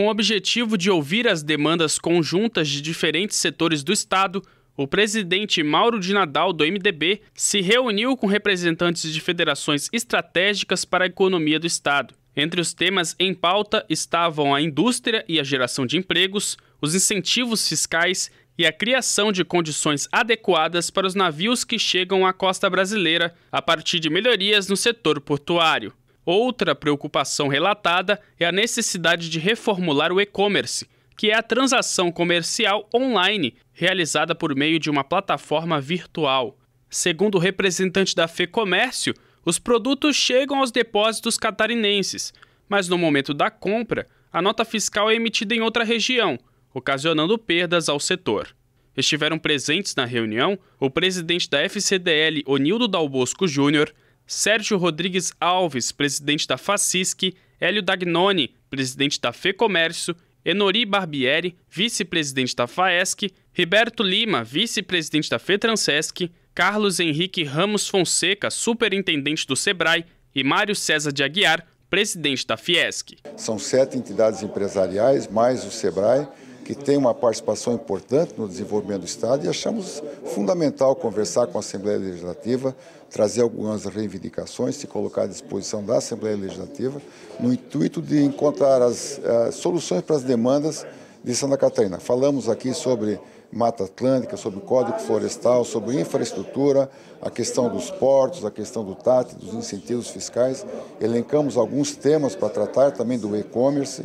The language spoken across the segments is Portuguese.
Com o objetivo de ouvir as demandas conjuntas de diferentes setores do Estado, o presidente Mauro de Nadal, do MDB, se reuniu com representantes de federações estratégicas para a economia do Estado. Entre os temas em pauta estavam a indústria e a geração de empregos, os incentivos fiscais e a criação de condições adequadas para os navios que chegam à costa brasileira, a partir de melhorias no setor portuário. Outra preocupação relatada é a necessidade de reformular o e-commerce, que é a transação comercial online realizada por meio de uma plataforma virtual. Segundo o representante da FEComércio, os produtos chegam aos depósitos catarinenses, mas no momento da compra, a nota fiscal é emitida em outra região, ocasionando perdas ao setor. Estiveram presentes na reunião o presidente da FCDL, Onildo Dalbosco Júnior, Sérgio Rodrigues Alves, presidente da Facisc, Hélio Dagnoni, presidente da FEComércio, Enori Barbieri, vice-presidente da FAESC, Roberto Lima, vice-presidente da FETransesc, Carlos Henrique Ramos Fonseca, superintendente do SEBRAE, e Mário César de Aguiar, presidente da Fiesc. São sete entidades empresariais, mais o SEBRAE, que tem uma participação importante no desenvolvimento do Estado e achamos fundamental conversar com a Assembleia Legislativa, trazer algumas reivindicações, se colocar à disposição da Assembleia Legislativa, no intuito de encontrar as, as eh, soluções para as demandas de Santa Catarina. Falamos aqui sobre Mata Atlântica, sobre Código Florestal, sobre infraestrutura, a questão dos portos, a questão do TAT, dos incentivos fiscais. Elencamos alguns temas para tratar também do e-commerce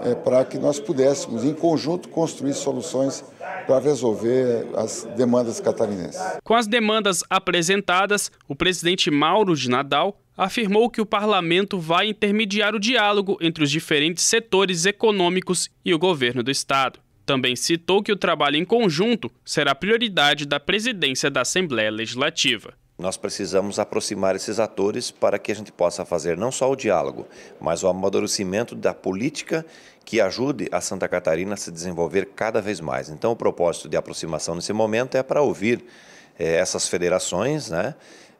é, para que nós pudéssemos, em conjunto, construir soluções para resolver as demandas catarinenses. Com as demandas apresentadas, o presidente Mauro de Nadal afirmou que o parlamento vai intermediar o diálogo entre os diferentes setores econômicos e o governo do estado. Também citou que o trabalho em conjunto será prioridade da presidência da Assembleia Legislativa nós precisamos aproximar esses atores para que a gente possa fazer não só o diálogo, mas o amadurecimento da política que ajude a Santa Catarina a se desenvolver cada vez mais. Então, o propósito de aproximação nesse momento é para ouvir eh, essas federações, né?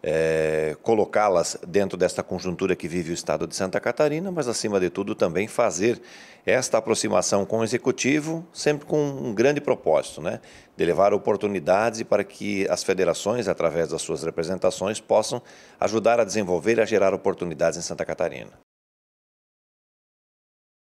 É, colocá-las dentro desta conjuntura que vive o Estado de Santa Catarina, mas, acima de tudo, também fazer esta aproximação com o Executivo, sempre com um grande propósito, né? de levar oportunidades para que as federações, através das suas representações, possam ajudar a desenvolver e a gerar oportunidades em Santa Catarina.